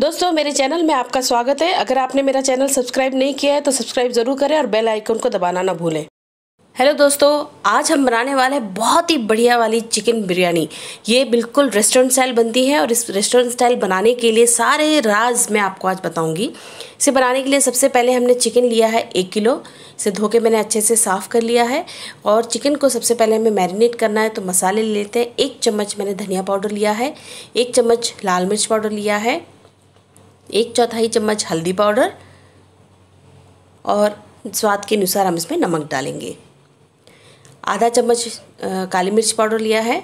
दोस्तों मेरे चैनल में आपका स्वागत है अगर आपने मेरा चैनल सब्सक्राइब नहीं किया है तो सब्सक्राइब ज़रूर करें और बेल आइकन को दबाना ना भूलें हेलो दोस्तों आज हम बनाने वाले हैं बहुत ही बढ़िया वाली चिकन बिरयानी ये बिल्कुल रेस्टोरेंट स्टाइल बनती है और इस रेस्टोरेंट स्टाइल बनाने के लिए सारे राज मैं आपको आज बताऊँगी इसे बनाने के लिए सबसे पहले हमने चिकन लिया है एक किलो इसे धो के मैंने अच्छे से साफ़ कर लिया है और चिकन को सबसे पहले हमें मैरिनेट करना है तो मसाले लेते हैं एक चम्मच मैंने धनिया पाउडर लिया है एक चम्मच लाल मिर्च पाउडर लिया है एक चौथाई चम्मच हल्दी पाउडर और स्वाद के अनुसार हम इसमें नमक डालेंगे आधा चम्मच काली मिर्च पाउडर लिया है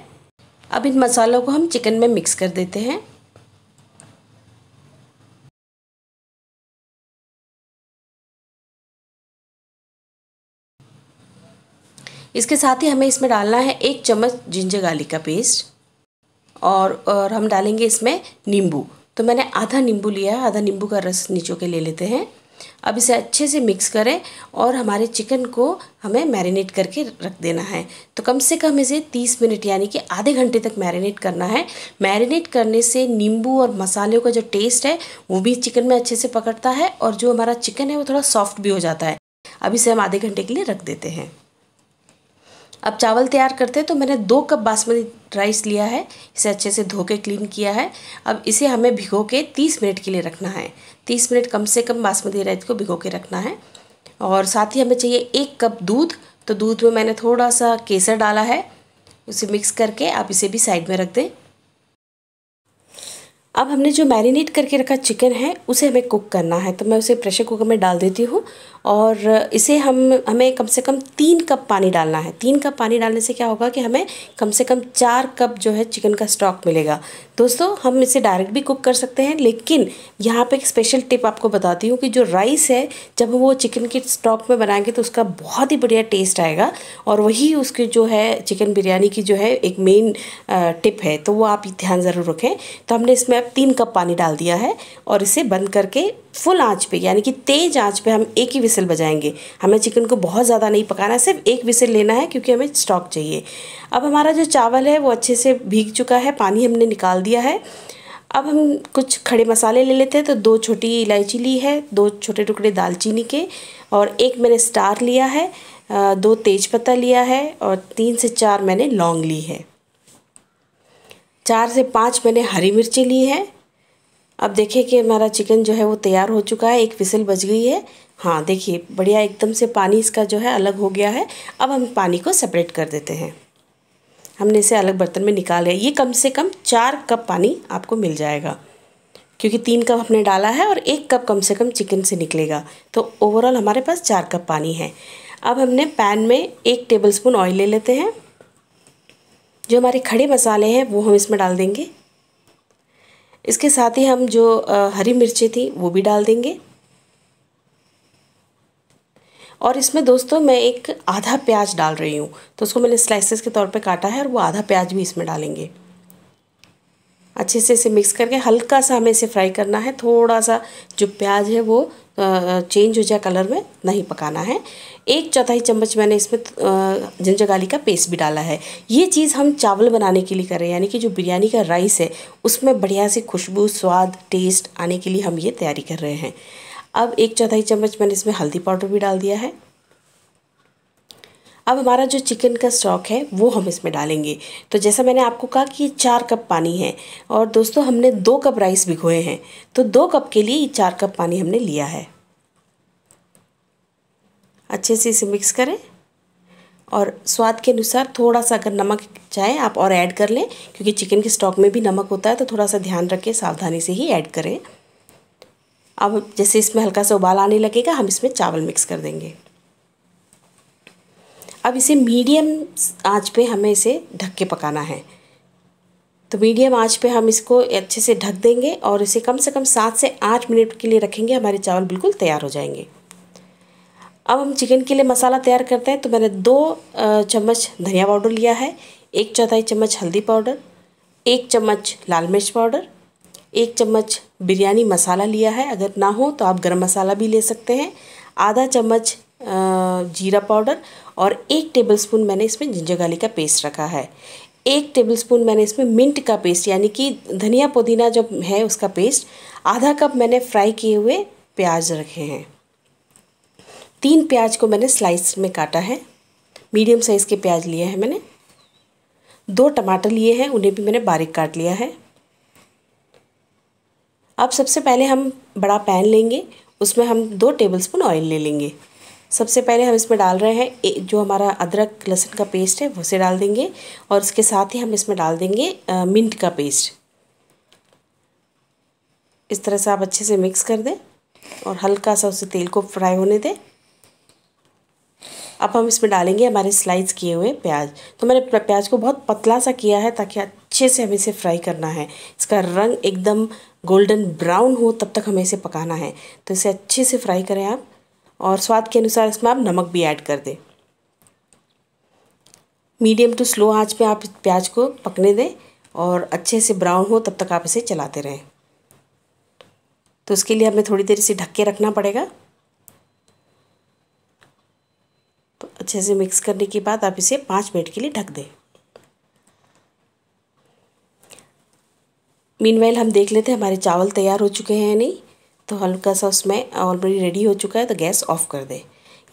अब इन मसालों को हम चिकन में मिक्स कर देते हैं इसके साथ ही हमें इसमें डालना है एक चम्मच जिंजर गार्लिक का पेस्ट और और हम डालेंगे इसमें नींबू तो मैंने आधा नींबू लिया है आधा नींबू का रस नीचों के ले लेते हैं अब इसे अच्छे से मिक्स करें और हमारे चिकन को हमें मैरिनेट करके रख देना है तो कम से कम इसे 30 मिनट यानी कि आधे घंटे तक मैरिनेट करना है मैरिनेट करने से नींबू और मसालों का जो टेस्ट है वो भी चिकन में अच्छे से पकड़ता है और जो हमारा चिकन है वो थोड़ा सॉफ्ट भी हो जाता है अब इसे हम आधे घंटे के लिए रख देते हैं अब चावल तैयार करते हैं तो मैंने दो कप बासमती राइस लिया है इसे अच्छे से धो के क्लीन किया है अब इसे हमें भिगो के तीस मिनट के लिए रखना है तीस मिनट कम से कम बासमती राइस को भिगो के रखना है और साथ ही हमें चाहिए एक कप दूध तो दूध में मैंने थोड़ा सा केसर डाला है उसे मिक्स करके आप इसे भी साइड में रख दें अब हमने जो मैरिनेट करके रखा चिकन है उसे हमें कुक करना है तो मैं उसे प्रेशर कुकर में डाल देती हूँ और इसे हम हमें कम से कम तीन कप पानी डालना है तीन कप पानी डालने से क्या होगा कि हमें कम से कम चार कप जो है चिकन का स्टॉक मिलेगा दोस्तों हम इसे डायरेक्ट भी कुक कर सकते हैं लेकिन यहाँ पे एक स्पेशल टिप आपको बताती हूँ कि जो राइस है जब वो चिकन के स्टॉक में बनाएंगे तो उसका बहुत ही बढ़िया टेस्ट आएगा और वही उसके जो है चिकन बिरयानी की जो है एक मेन टिप है तो वो आप ध्यान ज़रूर रखें तो हमने इसमें अब तीन कप पानी डाल दिया है और इसे बंद करके फुल आँच पर यानी कि तेज़ आँच पर हम एक ही विसल बजाएंगे हमें चिकन को बहुत ज़्यादा नहीं पकाना सिर्फ एक विसल लेना है क्योंकि हमें स्टॉक चाहिए अब हमारा जो चावल है वो अच्छे से भीग चुका है पानी हमने निकाल दिया है अब हम कुछ खड़े मसाले ले लेते हैं तो दो छोटी इलायची ली है दो छोटे टुकड़े दालचीनी के और एक मैंने स्टार लिया है दो तेज़पत्ता लिया है और तीन से चार मैंने लौंग ली है चार से पाँच मैंने हरी मिर्ची ली है अब देखिए कि हमारा चिकन जो है वो तैयार हो चुका है एक फिसल बज गई है हाँ देखिए बढ़िया एकदम से पानी इसका जो है अलग हो गया है अब हम पानी को सेपरेट कर देते हैं हमने इसे अलग बर्तन में निकाल लिया ये कम से कम चार कप पानी आपको मिल जाएगा क्योंकि तीन कप हमने डाला है और एक कप कम से कम चिकन से निकलेगा तो ओवरऑल हमारे पास चार कप पानी है अब हमने पैन में एक टेबलस्पून ऑयल ले लेते हैं जो हमारे खड़े मसाले हैं वो हम इसमें डाल देंगे इसके साथ ही हम जो हरी मिर्ची थी वो भी डाल देंगे और इसमें दोस्तों मैं एक आधा प्याज डाल रही हूँ तो उसको मैंने स्लाइसेस के तौर पे काटा है और वो आधा प्याज भी इसमें डालेंगे अच्छे से इसे मिक्स करके हल्का सा हमें इसे फ्राई करना है थोड़ा सा जो प्याज है वो चेंज हो जाए कलर में नहीं पकाना है एक चौथाई चम्मच मैंने इसमें गाली का पेस्ट भी डाला है ये चीज़ हम चावल बनाने के लिए कर रहे हैं यानी कि जो बिरयानी का राइस है उसमें बढ़िया सी खुशबू स्वाद टेस्ट आने के लिए हम ये तैयारी कर रहे हैं अब एक चौथाई चम्मच मैंने इसमें हल्दी पाउडर भी डाल दिया है अब हमारा जो चिकन का स्टॉक है वो हम इसमें डालेंगे तो जैसा मैंने आपको कहा कि ये चार कप पानी है और दोस्तों हमने दो कप राइस भिगोए हैं तो दो कप के लिए ये चार कप पानी हमने लिया है अच्छे से इसे मिक्स करें और स्वाद के अनुसार थोड़ा सा अगर नमक चाहे आप और ऐड कर लें क्योंकि चिकन के स्टॉक में भी नमक होता है तो थोड़ा सा ध्यान रखें सावधानी से ही ऐड करें अब जैसे इसमें हल्का सा उबाल आने लगेगा हम इसमें चावल मिक्स कर देंगे अब इसे मीडियम आंच पे हमें इसे ढक के पकाना है तो मीडियम आंच पे हम इसको अच्छे से ढक देंगे और इसे कम से कम सात से आठ मिनट के लिए रखेंगे हमारे चावल बिल्कुल तैयार हो जाएंगे अब हम चिकन के लिए मसाला तैयार करते हैं तो मैंने दो चम्मच धनिया पाउडर लिया है एक चौथाई चम्मच हल्दी पाउडर एक चम्मच लाल मिर्च पाउडर एक चम्मच बिरयानी मसाला लिया है अगर ना हो तो आप गरम मसाला भी ले सकते हैं आधा चम्मच जीरा पाउडर और एक टेबलस्पून मैंने इसमें जिंजर गार्लिक का पेस्ट रखा है एक टेबलस्पून मैंने इसमें मिंट का पेस्ट यानी कि धनिया पुदीना जो है उसका पेस्ट आधा कप मैंने फ्राई किए हुए प्याज रखे हैं तीन प्याज को मैंने स्लाइस में काटा है मीडियम साइज़ के प्याज लिए हैं मैंने दो टमाटर लिए हैं उन्हें भी मैंने बारीक काट लिया है अब सबसे पहले हम बड़ा पैन लेंगे उसमें हम दो टेबलस्पून ऑयल ले लेंगे सबसे पहले हम इसमें डाल रहे हैं जो हमारा अदरक लहसुन का पेस्ट है उसे डाल देंगे और उसके साथ ही हम इसमें डाल देंगे मिंट का पेस्ट इस तरह से आप अच्छे से मिक्स कर दें और हल्का सा उसे तेल को फ्राई होने दें अब हम इसमें डालेंगे हमारे स्लाइस किए हुए प्याज तो मैंने प्याज को बहुत पतला सा किया है ताकि अच्छे से हमें इसे फ्राई करना है इसका रंग एकदम गोल्डन ब्राउन हो तब तक हमें इसे पकाना है तो इसे अच्छे से फ्राई करें आप और स्वाद के अनुसार इसमें आप नमक भी ऐड कर दें मीडियम टू स्लो आंच पे आप प्याज को पकने दें और अच्छे से ब्राउन हो तब तक आप इसे चलाते रहें तो उसके लिए हमें थोड़ी देर इसे ढक के रखना पड़ेगा तो अच्छे से मिक्स करने के बाद आप इसे पाँच मिनट के लिए ढक दें मीनवाइल हम देख लेते हैं हमारे चावल तैयार हो चुके हैं नहीं तो हल्का सा उसमें ऑलरेडी रेडी हो चुका है तो गैस ऑफ कर दे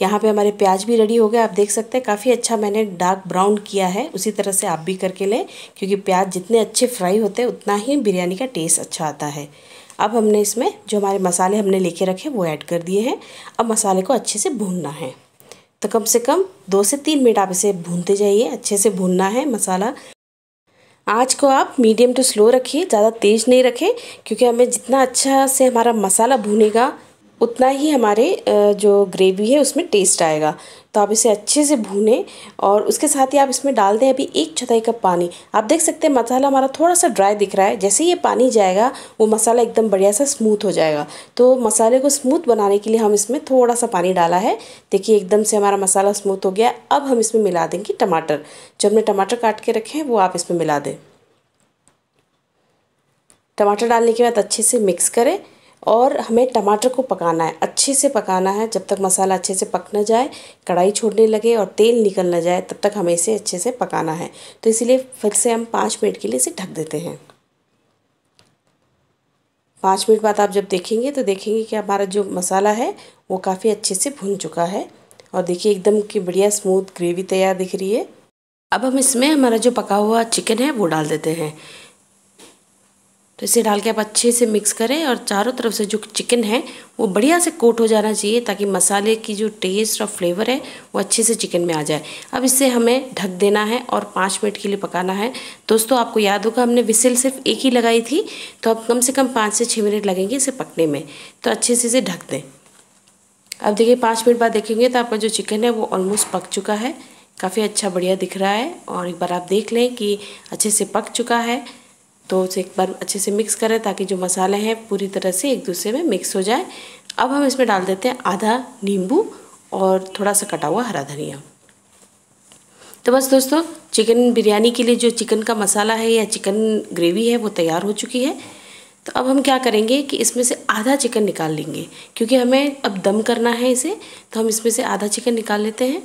यहाँ पे हमारे प्याज भी रेडी हो गए आप देख सकते हैं काफ़ी अच्छा मैंने डार्क ब्राउन किया है उसी तरह से आप भी करके लें क्योंकि प्याज जितने अच्छे फ्राई होते हैं उतना ही बिरयानी का टेस्ट अच्छा आता है अब हमने इसमें जो हमारे मसाले हमने लेके रखे वो ऐड कर दिए हैं अब मसाले को अच्छे से भूनना है तो कम से कम दो से तीन मिनट आप इसे भूनते जाइए अच्छे से भूनना है मसाला आँच को आप मीडियम टू स्लो रखिए ज़्यादा तेज़ नहीं रखें क्योंकि हमें जितना अच्छा से हमारा मसाला भुनेगा उतना ही हमारे जो ग्रेवी है उसमें टेस्ट आएगा तो आप इसे अच्छे से भूनें और उसके साथ ही आप इसमें डाल दें अभी एक चौथाई कप पानी आप देख सकते हैं मसाला हमारा थोड़ा सा ड्राई दिख रहा है जैसे ये पानी जाएगा वो मसाला एकदम बढ़िया सा स्मूथ हो जाएगा तो मसाले को स्मूथ बनाने के लिए हम इसमें थोड़ा सा पानी डाला है देखिए एकदम से हमारा मसाला स्मूथ हो गया अब हम इसमें मिला देंगे टमाटर जो हमने टमाटर काट के रखे हैं वो आप इसमें मिला दें टमाटर डालने के बाद अच्छे से मिक्स करें और हमें टमाटर को पकाना है अच्छे से पकाना है जब तक मसाला अच्छे से पक ना जाए कढ़ाई छोड़ने लगे और तेल निकल ना जाए तब तक हमें इसे अच्छे से पकाना है तो इसीलिए फिर से हम पाँच मिनट के लिए इसे ढक देते हैं पाँच मिनट बाद आप जब देखेंगे तो देखेंगे कि हमारा जो मसाला है वो काफ़ी अच्छे से भुन चुका है और देखिए एकदम की बढ़िया स्मूथ ग्रेवी तैयार दिख रही है अब हम इसमें हमारा जो पका हुआ चिकन है वो डाल देते हैं तो इसे डाल के आप अच्छे से मिक्स करें और चारों तरफ से जो चिकन है वो बढ़िया से कोट हो जाना चाहिए ताकि मसाले की जो टेस्ट और फ्लेवर है वो अच्छे से चिकन में आ जाए अब इससे हमें ढक देना है और पाँच मिनट के लिए पकाना है दोस्तों आपको याद होगा हमने विसिल सिर्फ एक ही लगाई थी तो अब कम से कम पाँच से छः मिनट लगेंगे इसे पकने में तो अच्छे से इसे ढक दें अब देखिए पाँच मिनट बाद देखेंगे तो आपका जो चिकन है वो ऑलमोस्ट पक चुका है काफ़ी अच्छा बढ़िया दिख रहा है और एक बार आप देख लें कि अच्छे से पक चुका है तो उसे एक बार अच्छे से मिक्स करें ताकि जो मसाले हैं पूरी तरह से एक दूसरे में मिक्स हो जाए अब हम इसमें डाल देते हैं आधा नींबू और थोड़ा सा कटा हुआ हरा धनिया तो बस दोस्तों चिकन बिरयानी के लिए जो चिकन का मसाला है या चिकन ग्रेवी है वो तैयार हो चुकी है तो अब हम क्या करेंगे कि इसमें से आधा चिकन निकाल लेंगे क्योंकि हमें अब दम करना है इसे तो हम इसमें से आधा चिकन निकाल लेते हैं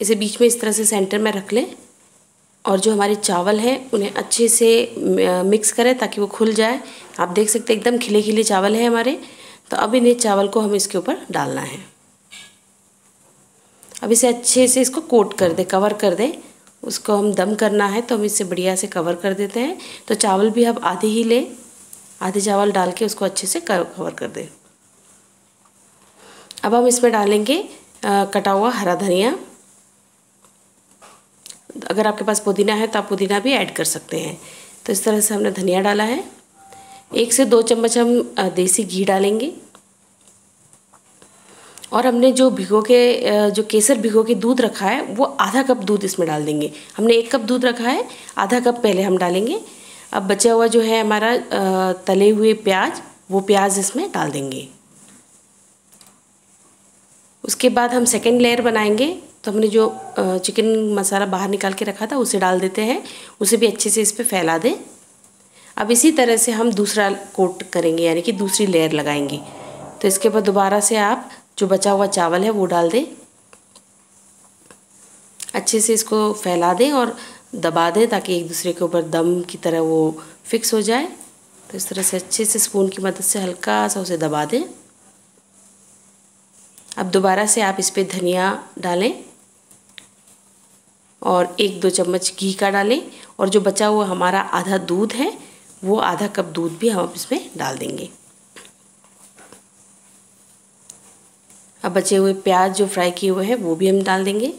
इसे बीच में इस तरह से सेंटर में रख लें और जो हमारे चावल हैं उन्हें अच्छे से मिक्स करें ताकि वो खुल जाए आप देख सकते हैं एकदम खिले खिले चावल हैं हमारे तो अब इन्हें चावल को हम इसके ऊपर डालना है अब इसे अच्छे से इसको कोट कर दे कवर कर दे उसको हम दम करना है तो हम इसे बढ़िया से कवर कर देते हैं तो चावल भी अब आधे ही ले आधे चावल डाल के उसको अच्छे से कवर कर दें अब हम इसमें डालेंगे आ, कटा हुआ हरा धनिया अगर आपके पास पुदीना है तो आप पुदीना भी ऐड कर सकते हैं तो इस तरह से हमने धनिया डाला है एक से दो चम्मच हम देसी घी डालेंगे और हमने जो भिगो के जो केसर भिगो के दूध रखा है वो आधा कप दूध इसमें डाल देंगे हमने एक कप दूध रखा है आधा कप पहले हम डालेंगे अब बचा हुआ जो है हमारा तले हुए प्याज वो प्याज इसमें डाल देंगे उसके बाद हम सेकेंड लेयर बनाएंगे तो हमने जो चिकन मसाला बाहर निकाल के रखा था उसे डाल देते हैं उसे भी अच्छे से इस पर फैला दें अब इसी तरह से हम दूसरा कोट करेंगे यानी कि दूसरी लेयर लगाएंगे तो इसके बाद दोबारा से आप जो बचा हुआ चावल है वो डाल दें अच्छे से इसको फैला दें और दबा दें ताकि एक दूसरे के ऊपर दम की तरह वो फिक्स हो जाए तो इस तरह से अच्छे से स्पून की मदद से हल्का सा उसे दबा दें अब दोबारा से आप इस पर धनिया डालें और एक दो चम्मच घी का डालें और जो बचा हुआ हमारा आधा दूध है वो आधा कप दूध भी हम इसमें डाल देंगे अब बचे हुए प्याज जो फ्राई किए हुए हैं वो भी हम डाल देंगे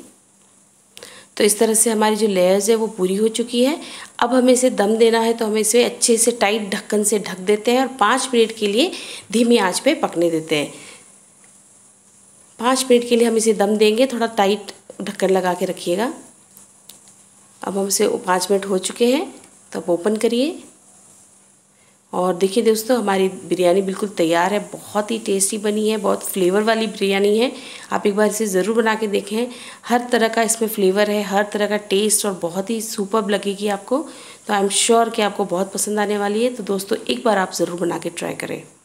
तो इस तरह से हमारी जो लेयर्स है वो पूरी हो चुकी है अब हमें इसे दम देना है तो हमें इसे अच्छे से टाइट ढक्कन से ढक देते हैं और पाँच मिनट के लिए धीमी आंच पे पकने देते हैं पाँच मिनट के लिए हम इसे दम देंगे थोड़ा टाइट ढक्कन लगा के रखिएगा अब हमसे पाँच मिनट हो चुके हैं तो ओपन करिए और देखिए दोस्तों हमारी बिरयानी बिल्कुल तैयार है बहुत ही टेस्टी बनी है बहुत फ्लेवर वाली बिरयानी है आप एक बार इसे ज़रूर बना के देखें हर तरह का इसमें फ्लेवर है हर तरह का टेस्ट और बहुत ही सुपर लगेगी आपको तो आई एम श्योर कि आपको बहुत पसंद आने वाली है तो दोस्तों एक बार आप ज़रूर बना के ट्राई करें